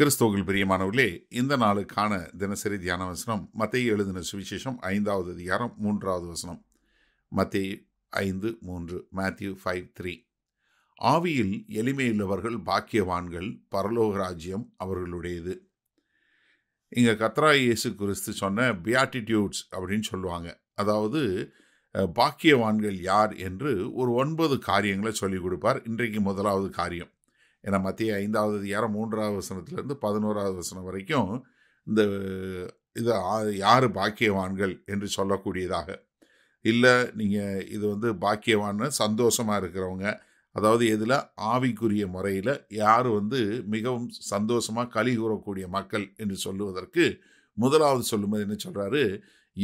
கிறிஸ்தவர்கள் பிரியமானவர்களே இந்த நாளுக்கான தினசரி தியான வசனம் மத்திய எழுதின சுவிசேஷம் ஐந்தாவது அதிகாரம் மூன்றாவது வசனம் மத்திய ஐந்து மூன்று மேத்யூ ஃபைவ் த்ரீ ஆவியில் எளிமையுள்ளவர்கள் பாக்கியவான்கள் பரலோக ராஜ்யம் அவர்களுடையது இங்கே கத்ரா இயேசு கிறிஸ்து சொன்ன பியாட்டிடியூட்ஸ் அப்படின்னு சொல்லுவாங்க அதாவது பாக்கியவான்கள் யார் என்று ஒரு ஒன்பது காரியங்களை சொல்லிக் கொடுப்பார் இன்றைக்கு முதலாவது காரியம் ஏன்னா மத்திய ஐந்தாவது அதிகாரம் மூன்றாவது வசனத்திலேருந்து பதினோராவது வசனம் வரைக்கும் இந்த இது யார் பாக்கியவான்கள் என்று சொல்லக்கூடியதாக இல்லை நீங்கள் இது வந்து பாக்கியவான்னு சந்தோஷமாக இருக்கிறவங்க அதாவது இதில் ஆவிக்குரிய முறையில் யார் வந்து மிகவும் சந்தோஷமாக களி கூறக்கூடிய மக்கள் என்று சொல்லுவதற்கு முதலாவது சொல்லும்போது என்ன சொல்கிறாரு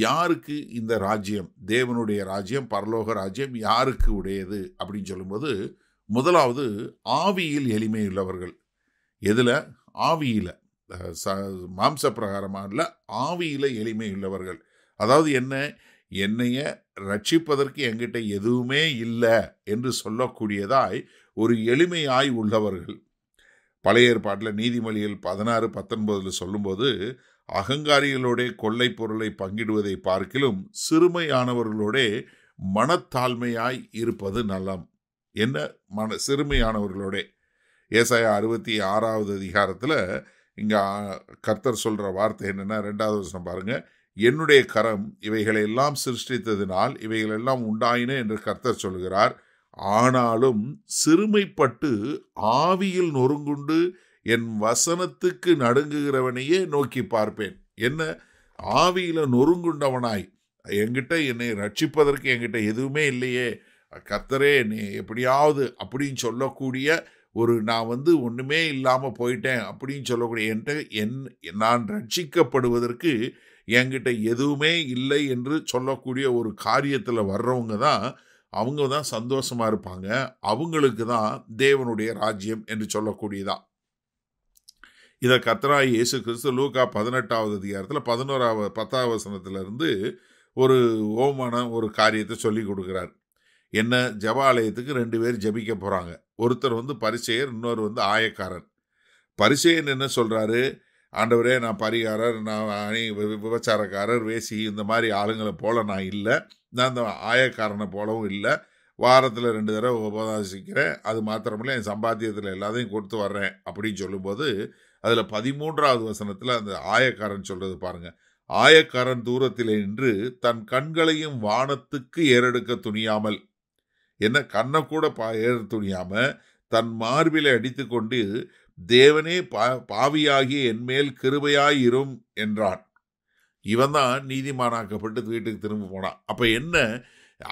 யாருக்கு இந்த ராஜ்யம் தேவனுடைய ராஜ்யம் பரலோக ராஜ்யம் யாருக்கு உடையது அப்படின்னு சொல்லும்போது முதலாவது ஆவியில் எளிமை உள்ளவர்கள் எதில் ஆவியில் ச மாம்ச இல்லை ஆவியில் எளிமை உள்ளவர்கள் அதாவது என்ன என்னைய ரட்சிப்பதற்கு என்கிட்ட எதுவுமே இல்லை என்று சொல்லக்கூடியதாய் ஒரு எளிமையாய் உள்ளவர்கள் பழைய ஏற்பாட்டில் நீதிமொழிகள் பதினாறு பத்தொன்பதில் சொல்லும்போது அகங்காரிகளோட கொள்ளை பொருளை பங்கிடுவதை பார்க்கிலும் சிறுமையானவர்களோட மனத்தாழ்மையாய் இருப்பது நலம் என்ன மன சிறுமையானவர்களோட ஏசாயா அறுபத்தி ஆறாவது அதிகாரத்தில் இங்கே கர்த்தர் சொல்கிற வார்த்தை என்னென்னா ரெண்டாவது வருஷம் பாருங்கள் என்னுடைய கரம் இவைகளையெல்லாம் சிருஷ்டித்ததினால் இவைகளெல்லாம் உண்டாயின என்று கர்த்தர் சொல்கிறார் ஆனாலும் சிறுமைப்பட்டு ஆவியில் நொறுங்குண்டு என் வசனத்துக்கு நடுங்குகிறவனையே நோக்கி பார்ப்பேன் என்ன ஆவியில் நொறுங்குண்டவனாய் என்கிட்ட என்னை ரட்சிப்பதற்கு என்கிட்ட எதுவுமே இல்லையே கத்தரே நீ எப்படியாவது அப்படின்னு சொல்லக்கூடிய ஒரு நான் வந்து ஒன்றுமே இல்லாமல் போயிட்டேன் அப்படின்னு சொல்லக்கூடிய என்கிட்ட என் நான் ரட்சிக்கப்படுவதற்கு என்கிட்ட எதுவுமே இல்லை என்று சொல்லக்கூடிய ஒரு காரியத்தில் வர்றவங்க தான் அவங்க தான் சந்தோஷமாக இருப்பாங்க அவங்களுக்கு தான் தேவனுடைய ராஜ்யம் என்று சொல்லக்கூடியதான் இதை கத்தரா இயேசு கிறிஸ்து லூக்கா பதினெட்டாவது அதிகாரத்தில் பதினோராவது பத்தாவது வசனத்திலிருந்து ஒரு ஓமான ஒரு காரியத்தை சொல்லி கொடுக்குறாரு என்ன ஜபாலயத்துக்கு ஆலயத்துக்கு ரெண்டு பேர் ஜபிக்க போகிறாங்க ஒருத்தர் வந்து பரிசெயர் இன்னொரு வந்து ஆயக்காரன் பரிசெயன் என்ன சொல்கிறாரு ஆண்டவரே நான் பரிகாரர் நான் விபச்சாரக்காரர் வேசி இந்த மாதிரி ஆளுங்களை போல் நான் இல்லை நான் அந்த ஆயக்காரனை போலவும் இல்லை வாரத்தில் ரெண்டு தடவை உபதாசிக்கிறேன் அது மாத்திரமில்ல என் சம்பாத்தியத்தில் எல்லாத்தையும் கொடுத்து வர்றேன் அப்படின்னு சொல்லும்போது அதில் பதிமூன்றாவது வசனத்தில் அந்த ஆயக்காரன் சொல்கிறது பாருங்கள் ஆயக்காரன் தூரத்தில் நின்று தன் கண்களையும் வானத்துக்கு ஏறெடுக்க துணியாமல் என்ன கண்ணை கூட பா ஏற துணியாமல் தன் மார்பிலை அடித்து கொண்டு தேவனே பா பாவியாகிய என்மேல் கிருபையாயிரும் என்றான் இவன் தான் நீதிமானாக்கப்பட்டு வீட்டுக்கு திரும்ப போனான் அப்போ என்ன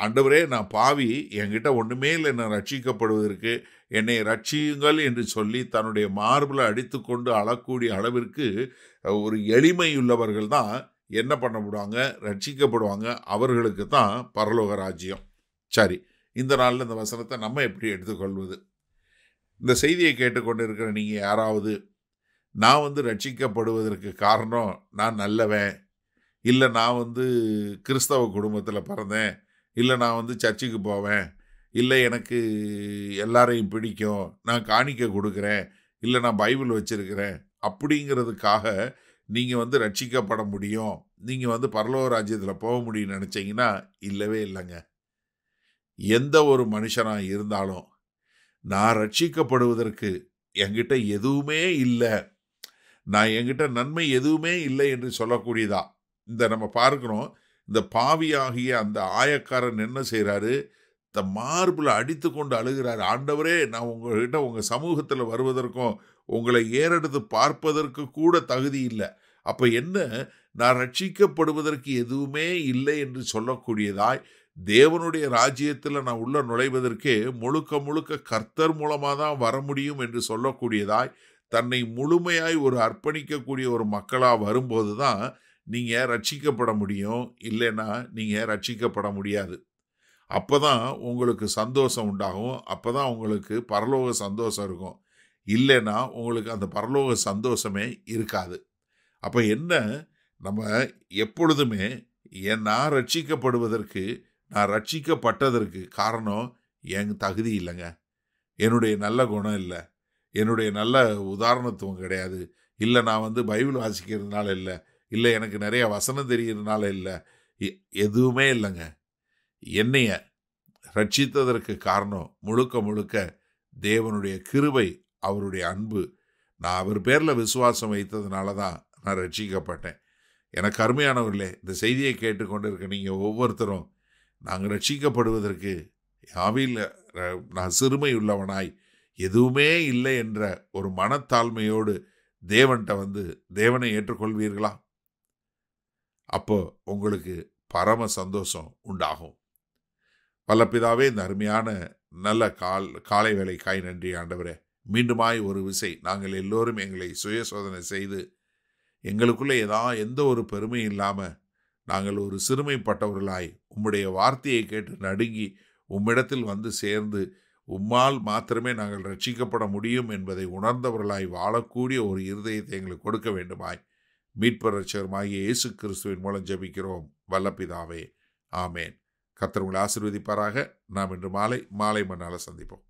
ஆண்டவரே நான் பாவி என்கிட்ட ஒன்றுமே இல்லை நான் ரட்சிக்கப்படுவதற்கு என்னை ரட்சியுங்கள் என்று சொல்லி தன்னுடைய மார்பில் அடித்துக்கொண்டு அழக்கூடிய அளவிற்கு ஒரு எளிமையுள்ளவர்கள் தான் என்ன பண்ணப்படுவாங்க ரட்சிக்கப்படுவாங்க அவர்களுக்கு தான் பரலோக ராஜ்யம் சரி இந்த நாளில் இந்த வசனத்தை நம்ம எப்படி எடுத்துக்கொள்வது இந்த செய்தியை கேட்டுக்கொண்டு இருக்கிற நீங்கள் யாராவது நான் வந்து ரட்சிக்கப்படுவதற்கு காரணம் நான் நல்லவன் இல்லை நான் வந்து கிறிஸ்தவ குடும்பத்தில் பிறந்தேன் இல்லை நான் வந்து சர்ச்சுக்கு போவேன் இல்லை எனக்கு எல்லாரையும் பிடிக்கும் நான் காணிக்க கொடுக்குறேன் இல்லை நான் பைபிள் வச்சுருக்கிறேன் அப்படிங்கிறதுக்காக நீங்கள் வந்து ரட்சிக்கப்பட முடியும் நீங்கள் வந்து பரலோக ராஜ்யத்தில் போக முடியும்னு நினச்சிங்கன்னா இல்லவே இல்லைங்க எந்த ஒரு மனுஷனாக இருந்தாலும் நான் ரட்சிக்கப்படுவதற்கு என்கிட்ட எதுவுமே இல்லை நான் என்கிட்ட நன்மை எதுவுமே இல்லை என்று சொல்லக்கூடியதா இந்த நம்ம பார்க்குறோம் இந்த பாவியாகிய அந்த ஆயக்காரன் என்ன செய்கிறாரு இந்த மார்பில் அடித்து கொண்டு அழுகிறார் ஆண்டவரே நான் உங்கள்கிட்ட உங்கள் சமூகத்தில் வருவதற்கும் உங்களை ஏறெடுத்து பார்ப்பதற்கு கூட தகுதி இல்லை அப்போ என்ன நான் ரட்சிக்கப்படுவதற்கு எதுவுமே இல்லை என்று சொல்லக்கூடியதாய் தேவனுடைய ராஜ்யத்தில் நான் உள்ள நுழைவதற்கே முழுக்க முழுக்க கர்த்தர் மூலமாக தான் வர முடியும் என்று சொல்லக்கூடியதாய் தன்னை முழுமையாய் ஒரு அர்ப்பணிக்கக்கூடிய ஒரு மக்களாக வரும்போது தான் நீங்கள் ரட்சிக்கப்பட முடியும் இல்லைன்னா நீங்கள் ரட்சிக்கப்பட முடியாது அப்போ தான் உங்களுக்கு சந்தோஷம் உண்டாகும் அப்போ தான் உங்களுக்கு பரலோக சந்தோஷம் இருக்கும் இல்லைன்னா உங்களுக்கு அந்த பரலோக சந்தோஷமே இருக்காது அப்போ என்ன நம்ம எப்பொழுதுமே நான் ரட்சிக்கப்படுவதற்கு நான் ரட்சிக்கப்பட்டதற்கு காரணம் என் தகுதி இல்லைங்க என்னுடைய நல்ல குணம் இல்லை என்னுடைய நல்ல உதாரணத்துவம் கிடையாது இல்லை நான் வந்து பைபிள் வாசிக்கிறதுனால இல்லை இல்லை எனக்கு நிறைய வசனம் தெரிகிறதுனால இல்லை எதுவுமே இல்லைங்க என்னைய ரட்சித்ததற்கு காரணம் முழுக்க முழுக்க தேவனுடைய கிருபை அவருடைய அன்பு நான் அவர் பேரில் விசுவாசம் வைத்ததுனால தான் நான் ரட்சிக்கப்பட்டேன் எனக்கு அருமையானவர்களே இந்த செய்தியை கேட்டுக்கொண்டு இருக்க நீங்கள் ஒவ்வொருத்தரும் நாங்கள் ரட்சிக்கப்படுவதற்கு யாவில் நான் சிறுமையுள்ளவனாய் எதுவுமே இல்லை என்ற ஒரு மனத்தாழ்மையோடு தேவன்கிட்ட வந்து தேவனை ஏற்றுக்கொள்வீர்களா அப்போ உங்களுக்கு பரம சந்தோஷம் உண்டாகும் வல்லப்பிதாவே இந்த அருமையான நல்ல கால் காலை வேலை காய் நன்றி ஆண்டவரே மீண்டுமாய் ஒரு விசை நாங்கள் எல்லோரும் எங்களை சுய சோதனை செய்து எங்களுக்குள்ளே ஏதா எந்த ஒரு பெருமையும் இல்லாமல் நாங்கள் ஒரு சிறுமைப்பட்டவர்களாய் உம்முடைய வார்த்தையை கேட்டு நடுங்கி உம்மிடத்தில் வந்து சேர்ந்து உம்மால் மாத்திரமே நாங்கள் ரட்சிக்கப்பட முடியும் என்பதை உணர்ந்தவர்களாய் வாழக்கூடிய ஒரு இருதயத்தை எங்களுக்கு கொடுக்க வேண்டுமாய் மீட்பர் ரட்சகருமாகிய இயேசு கிறிஸ்துவின் மூலம் ஜபிக்கிறோம் வல்லப்பிதாவே ஆமேன் கத்தர் உங்களை ஆசிர்வதிப்பாராக நாம் இன்று மாலை மாலை மண்ணால் சந்திப்போம்